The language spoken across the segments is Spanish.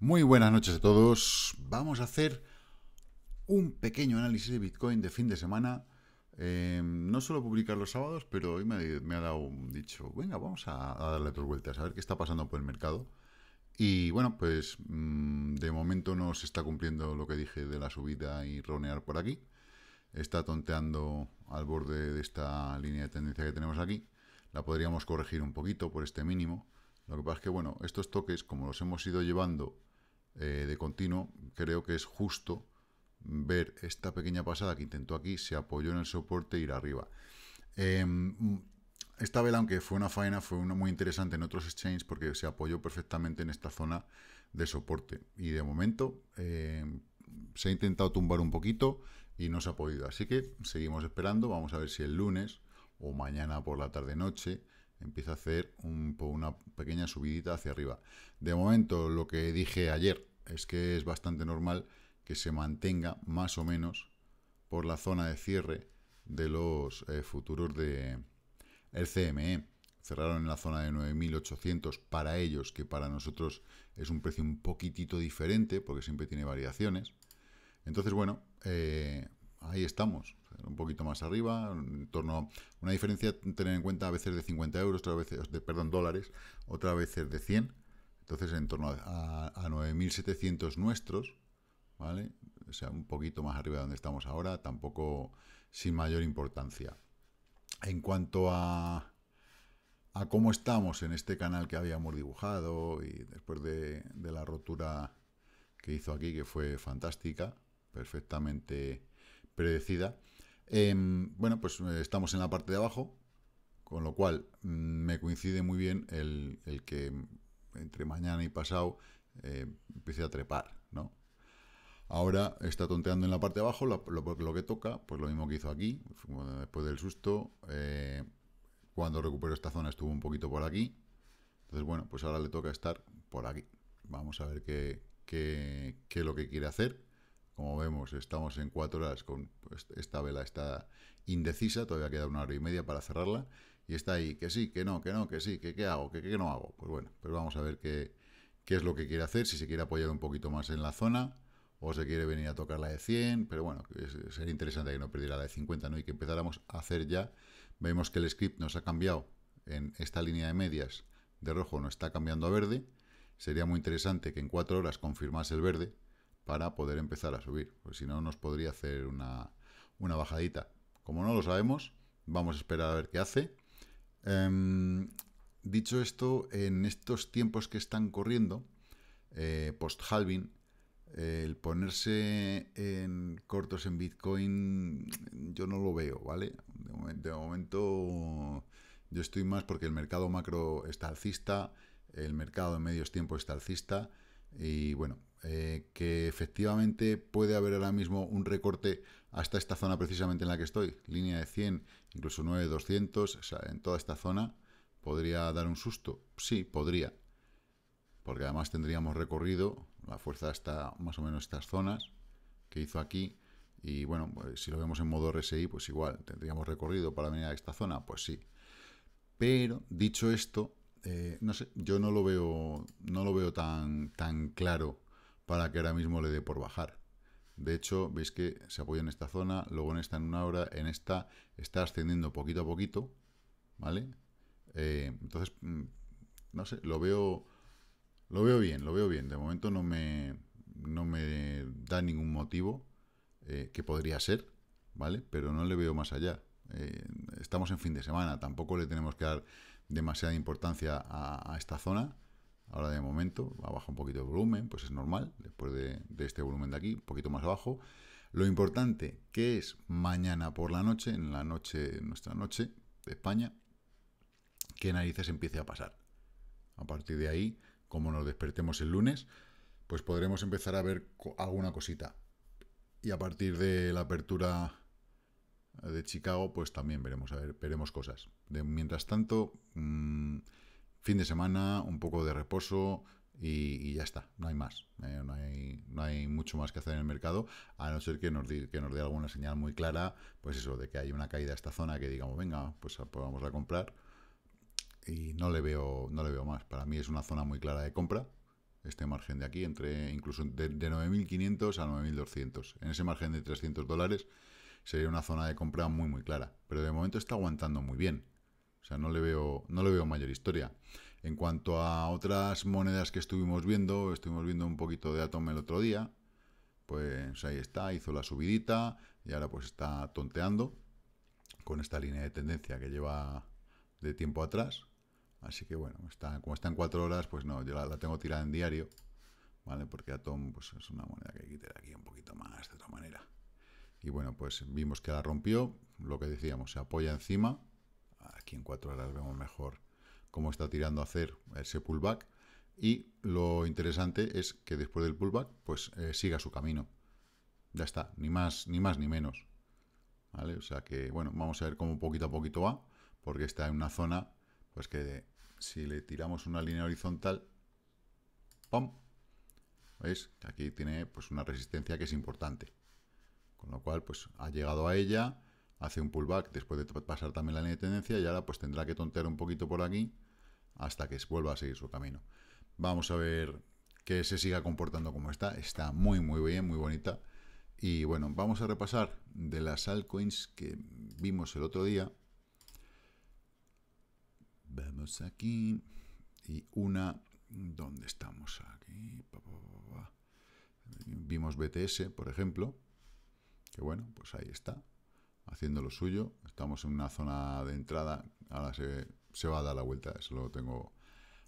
Muy buenas noches a todos. Vamos a hacer un pequeño análisis de Bitcoin de fin de semana. Em, no suelo publicar los sábados, pero hoy me, ha dado un dicho, venga, vamos a, darle dos vueltas, a ver qué está pasando por el mercado. Y bueno, pues mm, de momento no se está cumpliendo lo que dije de la subida y ronear por aquí. Está tonteando al borde de esta línea de tendencia que tenemos aquí. La podríamos corregir un poquito por este mínimo. Lo que pasa es que, bueno, estos toques, como los hemos ido llevando eh, de continuo, creo que es justo ver esta pequeña pasada que intentó aquí, se apoyó en el soporte e ir arriba. Em, esta vela, aunque fue una faena, fue una muy interesante en otros exchanges porque se apoyó perfectamente en esta zona de soporte. Y de momento eh, se ha intentado tumbar un poquito y no se ha podido. Así que seguimos esperando. Vamos a ver si el lunes o mañana por la tarde-noche empieza a hacer una pequeña subidita hacia arriba. De momento, lo que dije ayer es que es bastante normal que se mantenga más o menos por la zona de cierre de los eh, futuros de, el CME cerraron en la zona de 9.800 para ellos, que para nosotros es un precio un poquitito diferente, porque siempre tiene variaciones. Entonces, bueno, eh, ahí estamos, un poquito más arriba, en torno a una diferencia, tener en cuenta a veces de 50 euros, otras veces, de, perdón, dólares, otras veces de 100, entonces en torno a, a 9.700 nuestros, ¿vale? O sea, un poquito más arriba de donde estamos ahora, tampoco sin mayor importancia en cuanto a, cómo estamos en este canal que habíamos dibujado y después de, la rotura que hizo aquí, que fue fantástica, perfectamente predecida. Em, bueno, pues eh, estamos en la parte de abajo, con lo cual mm, me coincide muy bien el, que entre mañana y pasado eh, empecé a trepar, ¿no? Ahora está tonteando en la parte de abajo, lo, que toca, pues lo mismo que hizo aquí, después del susto. Eh, cuando recuperó esta zona estuvo un poquito por aquí. Entonces, bueno, pues ahora le toca estar por aquí. Vamos a ver qué, es lo que quiere hacer. Como vemos, estamos en cuatro horas con pues, esta vela está indecisa, todavía queda una hora y media para cerrarla. Y está ahí, que sí, que no, que no, que sí, que qué hago, que qué no hago. Pues bueno, pues vamos a ver qué, qué es lo que quiere hacer, si se quiere apoyar un poquito más en la zona o se quiere venir a tocar la de 100, pero bueno, sería interesante que no perdiera la de 50, ¿no? Y que empezáramos a hacer ya. Vemos que el script nos ha cambiado en esta línea de medias de rojo, no está cambiando a verde. Sería muy interesante que en 4 horas confirmase el verde para poder empezar a subir, pues si no nos podría hacer una, bajadita. Como no lo sabemos, vamos a esperar a ver qué hace. Em, dicho esto, en estos tiempos que están corriendo, eh, post-halving, el ponerse en cortos en Bitcoin, yo no lo veo, ¿vale? De, momento, yo estoy más porque el mercado macro está alcista, el mercado de medios tiempo está alcista, y bueno, eh, que efectivamente puede haber ahora mismo un recorte hasta esta zona precisamente en la que estoy, línea de 100, incluso 9200, o sea, en toda esta zona, ¿podría dar un susto? Sí, podría, porque además tendríamos recorrido la fuerza está más o menos estas zonas que hizo aquí. Y bueno, pues, si lo vemos en modo RSI, pues igual, tendríamos recorrido para venir a esta zona, pues sí. Pero, dicho esto, eh, no sé, yo no lo veo, no lo veo tan, tan claro para que ahora mismo le dé por bajar. De hecho, veis que se apoya en esta zona, luego en esta en una hora, en esta está ascendiendo poquito a poquito, ¿vale? Eh, entonces, mm, no sé, lo veo lo veo bien, lo veo bien. De momento no me, no me da ningún motivo eh, que podría ser, ¿vale? Pero no le veo más allá. Eh, estamos en fin de semana, tampoco le tenemos que dar demasiada importancia a, esta zona. Ahora de momento, abajo un poquito de volumen, pues es normal, después de, de, este volumen de aquí, un poquito más abajo. Lo importante que es mañana por la noche, en la noche, nuestra noche de España, que narices empiece a pasar. A partir de ahí, como nos despertemos el lunes, pues podremos empezar a ver alguna cosita. Y a partir de la apertura de Chicago, pues también veremos, a ver, veremos cosas. mientras tanto, mm, fin de semana, un poco de reposo y, ya está, no hay más. Eh, no, hay, mucho más que hacer en el mercado, a no ser que nos, que nos dé alguna señal muy clara, pues eso, de que hay una caída a esta zona que digamos, venga, pues, pues vamos a comprar y no le veo no le veo más. Para mí es una zona muy clara de compra este margen de aquí entre incluso de, 9.500 a 9.200. En ese margen de 300 dólares sería una zona de compra muy muy clara, pero de momento está aguantando muy bien. O sea, no le veo no le veo mayor historia. En cuanto a otras monedas que estuvimos viendo, estuvimos viendo un poquito de Atom el otro día, pues ahí está, hizo la subidita y ahora pues está tonteando con esta línea de tendencia que lleva de tiempo atrás, Así que bueno, está, como está en cuatro horas, pues no, yo la, tengo tirada en diario, ¿vale? Porque Atom pues, es una moneda que hay que aquí un poquito más de otra manera. Y bueno, pues vimos que la rompió, lo que decíamos, se apoya encima. Aquí en cuatro horas vemos mejor cómo está tirando a hacer ese pullback. Y lo interesante es que después del pullback, pues eh, siga su camino. Ya está, ni más ni, más, ni menos. ¿Vale? O sea que, bueno, vamos a ver cómo poquito a poquito va, porque está en una zona pues que si le tiramos una línea horizontal, ¡pum! ¿Veis? Aquí tiene pues una resistencia que es importante. Con lo cual, pues ha llegado a ella, hace un pullback después de pasar también la línea de tendencia y ahora pues tendrá que tontear un poquito por aquí hasta que vuelva a seguir su camino. Vamos a ver que se siga comportando como está. Está muy, muy bien, muy bonita. Y bueno, vamos a repasar de las altcoins que vimos el otro día vemos aquí. Y una... ¿Dónde estamos? Aquí. Vimos BTS, por ejemplo. Que bueno, pues ahí está. Haciendo lo suyo. Estamos en una zona de entrada. Ahora se, se va a dar la vuelta. Eso lo tengo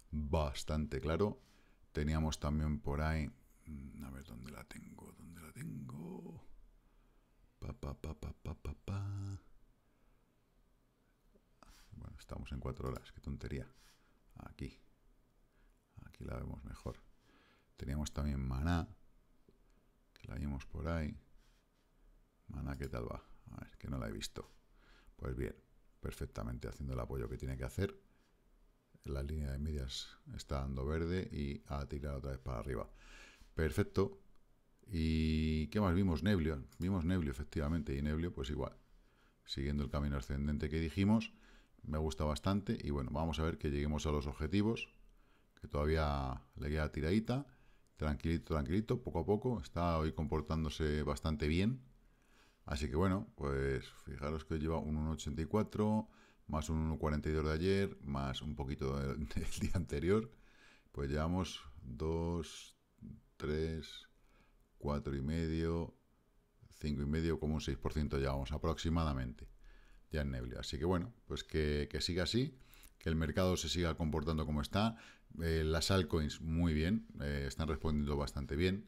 bastante claro. Teníamos también por ahí... Mm, a ver, ¿dónde la tengo? ¿Dónde la tengo? pa, pa, pa, pa, pa, pa. Bueno, estamos en cuatro horas, qué tontería. Aquí. Aquí la vemos mejor. Teníamos también maná, que la vimos por ahí. Maná, ¿qué tal va? A ver, que no la he visto. Pues bien, perfectamente haciendo el apoyo que tiene que hacer. La línea de medias está dando verde y ha tirado otra vez para arriba. Perfecto. ¿Y qué más vimos? Neblio. Vimos Neblio, efectivamente, y Neblio, pues igual. Siguiendo el camino ascendente que dijimos, me gusta bastante y bueno, vamos a ver que lleguemos a los objetivos, que todavía le queda tiradita, tranquilito, tranquilito, poco a poco, está hoy comportándose bastante bien, así que bueno, pues fijaros que lleva un 1.84, más un 1.42 de ayer, más un poquito del, día anterior, pues llevamos 2, 3, 4 y medio, 5 y medio, como un 6% llevamos aproximadamente ya en Neblio. Así que bueno, pues que, siga así, que el mercado se siga comportando como está. Eh, las altcoins muy bien, eh, están respondiendo bastante bien.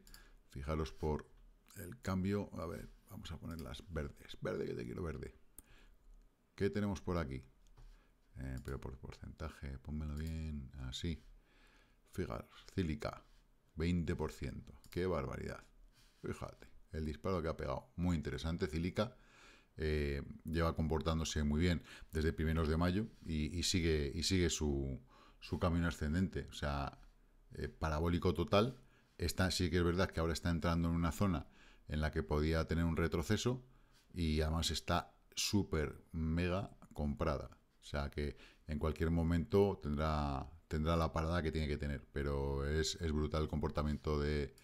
Fijaros por el cambio. A ver, vamos a poner las verdes. Verde que te quiero verde. ¿Qué tenemos por aquí? Eh, pero por porcentaje, ponmelo bien, así. Fijaros, Cílica, 20%. ¡Qué barbaridad! Fíjate, el disparo que ha pegado. Muy interesante, Cílica. Eh, lleva comportándose muy bien desde primeros de mayo y, sigue, su, camino ascendente. O sea, eh, parabólico total. Está, sí que es verdad que ahora está entrando en una zona en la que podía tener un retroceso y además está súper mega comprada. O sea que en cualquier momento tendrá, la parada que tiene que tener. Pero es, brutal el comportamiento de,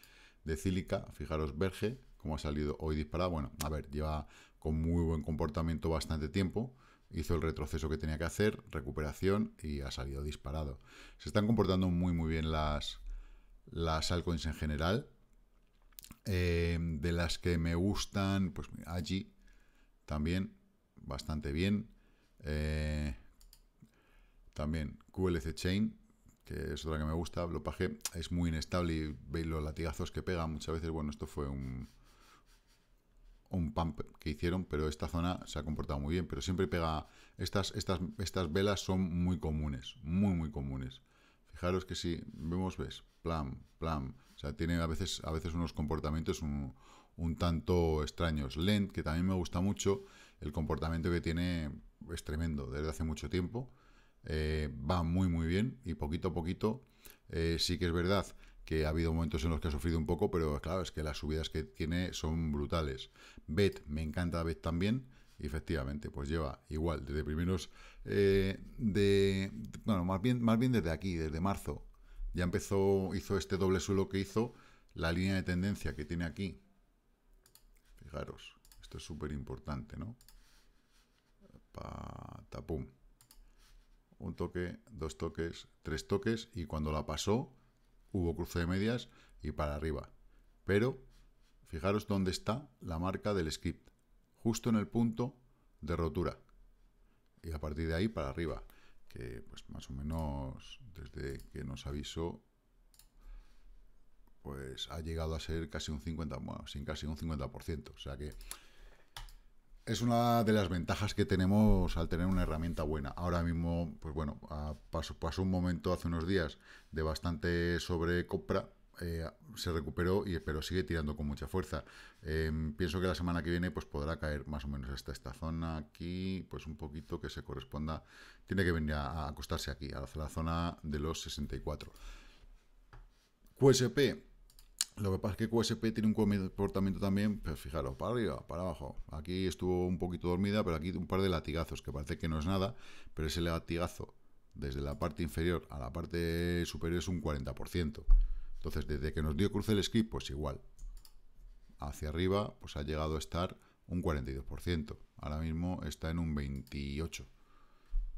Cílica. Fijaros, Verge, como ha salido hoy disparada Bueno, a ver, lleva con muy buen comportamiento bastante tiempo, hizo el retroceso que tenía que hacer, recuperación y ha salido disparado. Se están comportando muy muy bien las, las altcoins en general. Eh, de las que me gustan, pues allí también, bastante bien. Eh, también QLC Chain, que es otra que me gusta, lo es muy inestable y veis los latigazos que pega muchas veces. Bueno, esto fue un, un pump que hicieron, pero esta zona se ha comportado muy bien, pero siempre pega, estas, estas, estas velas son muy comunes, muy, muy comunes. Fijaros que si vemos, ves, plan, plan, o sea, tiene a veces, a veces unos comportamientos un, un tanto extraños. Lent, que también me gusta mucho, el comportamiento que tiene es tremendo desde hace mucho tiempo. Eh, va muy muy bien y poquito a poquito eh, sí que es verdad que ha habido momentos en los que ha sufrido un poco, pero claro, es que las subidas que tiene son brutales. Bet, me encanta Bet también, efectivamente, pues lleva igual, desde primeros eh, de. Bueno, más bien, más bien desde aquí, desde marzo. Ya empezó, hizo este doble suelo que hizo, la línea de tendencia que tiene aquí. Fijaros, esto es súper importante, ¿no? tapum Un toque, dos toques, tres toques, y cuando la pasó, hubo cruce de medias y para arriba. Pero fijaros dónde está la marca del script, justo en el punto de rotura. Y a partir de ahí para arriba, que pues más o menos desde que nos avisó pues ha llegado a ser casi un 50, bueno, sin casi un 50%, o sea que es una de las ventajas que tenemos al tener una herramienta buena. Ahora mismo, pues bueno, pasó, un momento hace unos días de bastante sobrecompra, eh, se recuperó, y, pero sigue tirando con mucha fuerza. Em, pienso que la semana que viene pues podrá caer más o menos hasta esta zona aquí, pues un poquito que se corresponda, tiene que venir a, acostarse aquí, a la zona de los 64. QSP, lo que pasa es que QSP tiene un comportamiento también, pues fijaros, para arriba, para abajo. Aquí estuvo un poquito dormida, pero aquí un par de latigazos, que parece que no es nada, pero ese latigazo desde la parte inferior a la parte superior es un 40%. Entonces, desde que nos dio cruce el script, pues igual. Hacia arriba, pues ha llegado a estar un 42%. Ahora mismo está en un 28%.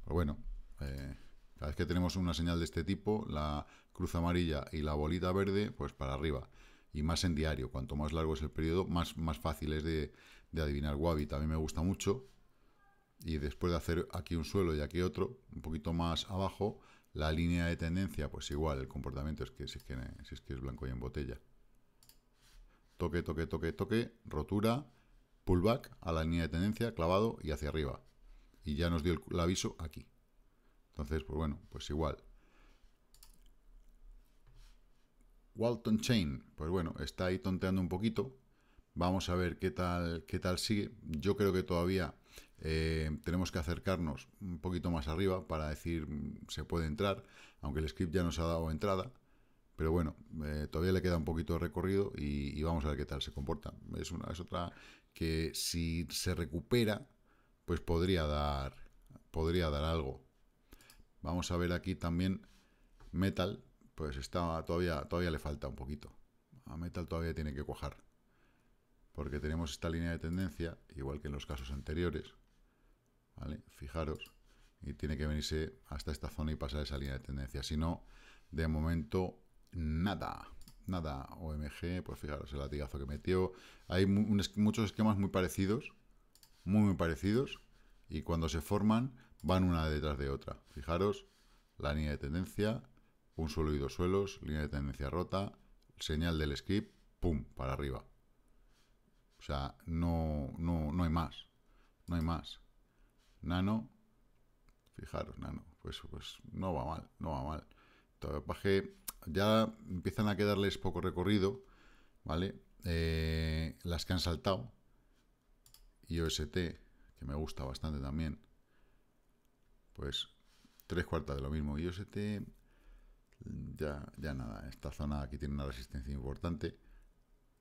Pero bueno, eh, cada vez que tenemos una señal de este tipo, la cruz amarilla y la bolita verde, pues para arriba y más en diario. Cuanto más largo es el periodo, más, fácil es de, de adivinar Wabi. También me gusta mucho. Y después de hacer aquí un suelo y aquí otro, un poquito más abajo, la línea de tendencia, pues igual, el comportamiento es que, si es que, es, blanco y en botella. Toque, toque, toque, toque, rotura, pullback a la línea de tendencia, clavado y hacia arriba. Y ya nos dio el aviso aquí. Entonces, pues bueno, pues igual, Walton Chain, pues bueno, está ahí tonteando un poquito. Vamos a ver qué tal, qué tal sigue. Yo creo que todavía eh, tenemos que acercarnos un poquito más arriba para decir mm, se puede entrar, aunque el script ya nos ha dado entrada. Pero bueno, eh, todavía le queda un poquito de recorrido y, vamos a ver qué tal se comporta. Es, es otra que si se recupera, pues podría dar, podría dar algo. Vamos a ver aquí también Metal, pues está todavía, todavía le falta un poquito. A Metal todavía tiene que cuajar. Porque tenemos esta línea de tendencia, igual que en los casos anteriores. ¿Vale? Fijaros. Y tiene que venirse hasta esta zona y pasar esa línea de tendencia. Si no, de momento, nada. Nada. OMG, pues fijaros el latigazo que metió. Hay muchos esquemas muy parecidos. Muy, muy parecidos. Y cuando se forman, van una detrás de otra. Fijaros, la línea de tendencia, un suelo y dos suelos, línea de tendencia rota, señal del skip, pum, para arriba. O sea, no, no, no hay más. No hay más. Nano, fijaros, nano, pues, pues no va mal, no va mal. Paje, ya empiezan a quedarles poco recorrido, ¿vale? Eh, las que han saltado, IOST, que me gusta bastante también, pues tres cuartas de lo mismo. IOST, ya, ya nada, esta zona aquí tiene una resistencia importante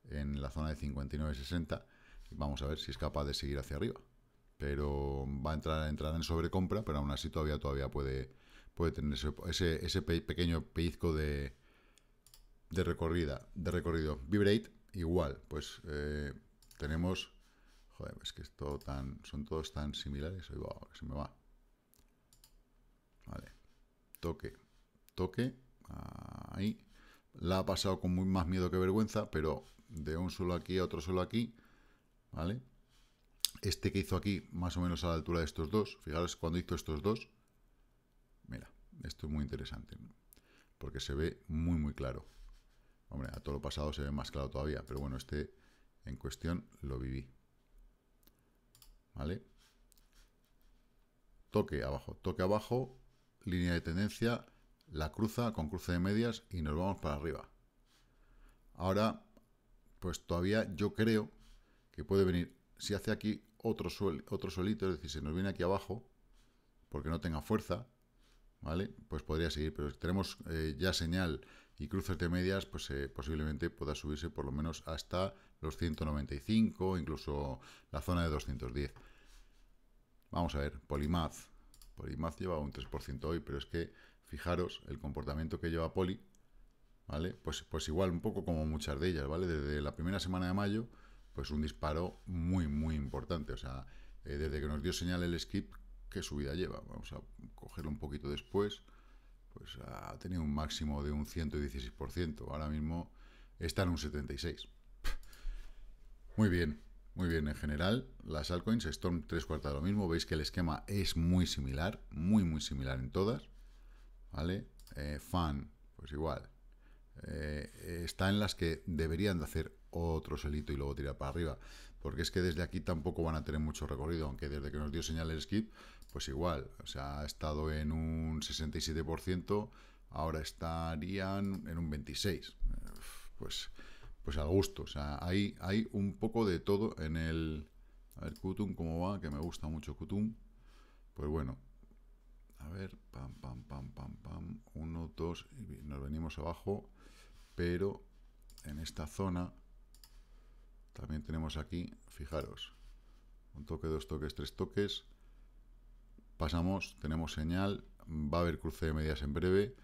en la zona de 59-60 Vamos a ver si es capaz de seguir hacia arriba. Pero va a entrar, entrar en sobrecompra, pero aún así todavía, todavía puede, puede tener ese, pequeño pellizco de, de recorrida, de recorrido. Vibrate, igual, pues eh, tenemos... Joder, es que es tan, son todos tan similares. se me va. Vale. Toque, toque Ahí. La ha pasado con muy más miedo que vergüenza, pero de un solo aquí a otro solo aquí, ¿vale? Este que hizo aquí, más o menos a la altura de estos dos, fijaros cuando hizo estos dos, mira, esto es muy interesante, porque se ve muy, muy claro. Hombre, a todo lo pasado se ve más claro todavía, pero bueno, este en cuestión lo viví. ¿Vale? Toque abajo, toque abajo, línea de tendencia, la cruza con cruce de medias y nos vamos para arriba. Ahora, pues todavía yo creo que puede venir, si hace aquí otro, otro suelito, es decir, se nos viene aquí abajo, porque no tenga fuerza, ¿vale? Pues podría seguir, pero si tenemos eh, ya señal y cruces de medias, pues eh, posiblemente pueda subirse por lo menos hasta los 195, incluso la zona de 210. Vamos a ver, Polimaz. Polimaz lleva un 3% hoy, pero es que fijaros el comportamiento que lleva Poli, ¿vale? Pues, pues igual, un poco como muchas de ellas, ¿vale? Desde la primera semana de mayo, pues un disparo muy, muy importante. O sea, eh, desde que nos dio señal el skip, ¿qué subida lleva? Vamos a cogerlo un poquito después. Pues ha tenido un máximo de un 116%. Ahora mismo está en un 76%. Muy bien, muy bien, en general, las altcoins, Storm tres cuartas lo mismo, veis que el esquema es muy similar, muy muy similar en todas. ¿vale? Eh, fan, pues igual. Eh, está en las que deberían de hacer otro selito y luego tirar para arriba. Porque es que desde aquí tampoco van a tener mucho recorrido, aunque desde que nos dio señal el skip, pues igual. O sea, ha estado en un 67%, ahora estarían en un 26%. Eh, pues, pues al gusto. O sea, hay, hay un poco de todo en el... A ver, Kutum, ¿cómo va? Que me gusta mucho Kutum. Pues bueno, a ver, pam, pam, pam, pam, pam. dos, y nos venimos abajo, pero en esta zona también tenemos aquí, fijaros, un toque, dos toques, tres toques. Pasamos, tenemos señal, va a haber cruce de medias en breve,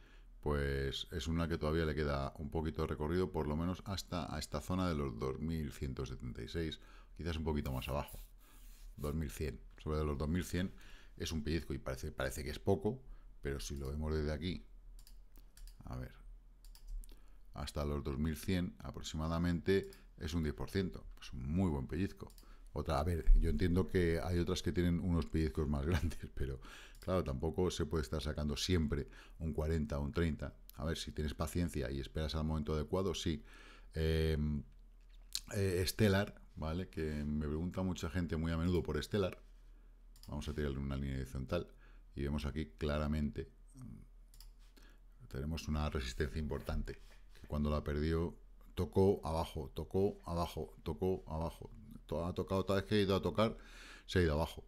pues es una que todavía le queda un poquito de recorrido, por lo menos hasta a esta zona de los 2176, quizás un poquito más abajo, 2100, sobre los 2100 es un pellizco y parece, parece que es poco, pero si lo vemos desde aquí, a ver, hasta los 2100 aproximadamente es un 10%, es un muy buen pellizco. Otra, a ver, yo entiendo que hay otras que tienen unos pellizcos más grandes, pero claro, tampoco se puede estar sacando siempre un 40 o un 30. A ver, si tienes paciencia y esperas al momento adecuado, sí. Em, eh, Stellar, ¿vale? Que me pregunta mucha gente muy a menudo por Stellar. Vamos a tirarle una línea horizontal y vemos aquí claramente mm, tenemos una resistencia importante. Que cuando la perdió, tocó abajo, tocó abajo, tocó abajo. Ha tocado otra vez que ha ido a tocar, se ha ido abajo.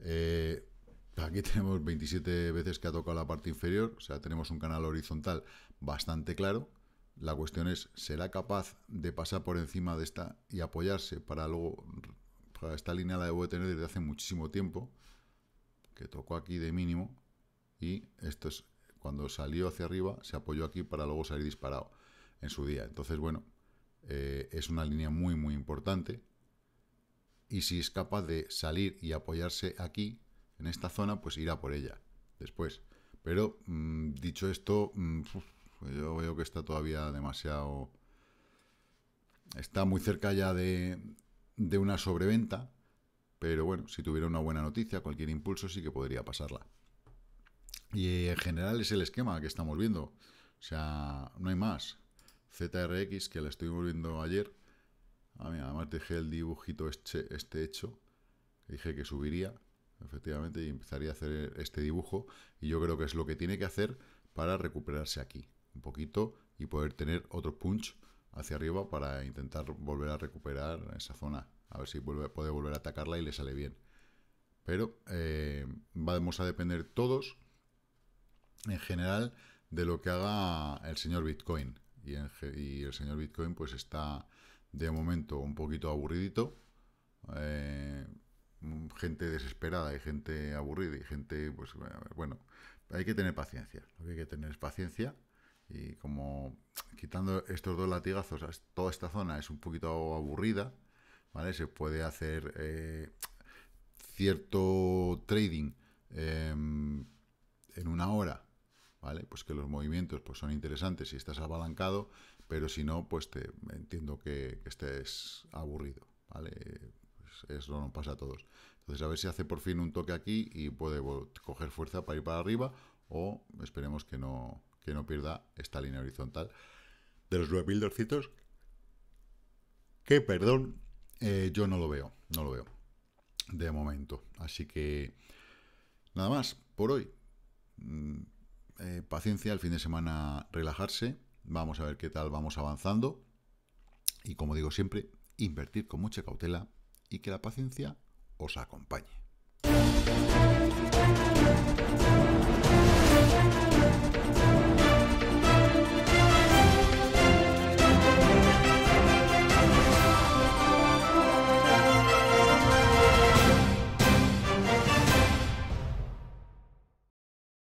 Eh, aquí tenemos 27 veces que ha tocado la parte inferior, o sea, tenemos un canal horizontal bastante claro. La cuestión es, ¿será capaz de pasar por encima de esta y apoyarse para luego esta línea la debo de tener desde hace muchísimo tiempo, que tocó aquí de mínimo, y esto es cuando salió hacia arriba, se apoyó aquí para luego salir disparado en su día. Entonces, bueno, eh, es una línea muy, muy importante. Y si es capaz de salir y apoyarse aquí, en esta zona, pues irá por ella después. Pero, mm, dicho esto, mm, yo veo que está todavía demasiado... Está muy cerca ya de, de una sobreventa, pero bueno, si tuviera una buena noticia, cualquier impulso sí que podría pasarla. Y eh, en general es el esquema que estamos viendo. O sea, no hay más. ZRX, que la estuvimos viendo ayer. Ah, además dejé el dibujito este, este hecho. Dije que subiría, efectivamente, y empezaría a hacer este dibujo. Y yo creo que es lo que tiene que hacer para recuperarse aquí. Un poquito y poder tener otro punch hacia arriba para intentar volver a recuperar esa zona. A ver si vuelve, puede volver a atacarla y le sale bien. Pero eh, vamos a depender todos, en general, de lo que haga el señor Bitcoin. Y, el señor Bitcoin pues está de momento un poquito aburridito. Eh, gente desesperada y gente aburrida y gente, pues bueno, hay que tener paciencia. Lo que hay que tener es paciencia y como quitando estos dos latigazos, toda esta zona es un poquito aburrida, ¿vale? Se puede hacer eh, cierto trading em, en una hora, ¿vale? Pues que los movimientos pues, son interesantes si estás abalancado, pero si no, pues te entiendo que, estés aburrido, ¿vale? Pues eso nos pasa a todos. Entonces, a ver si hace por fin un toque aquí y puede coger fuerza para ir para arriba o esperemos que no, que no pierda esta línea horizontal de los 9.200, que perdón, eh, yo no lo veo, no lo veo de momento. Así que nada más por hoy. Mm, eh, paciencia, el fin de semana relajarse, vamos a ver qué tal vamos avanzando y como digo siempre, invertir con mucha cautela y que la paciencia os acompañe.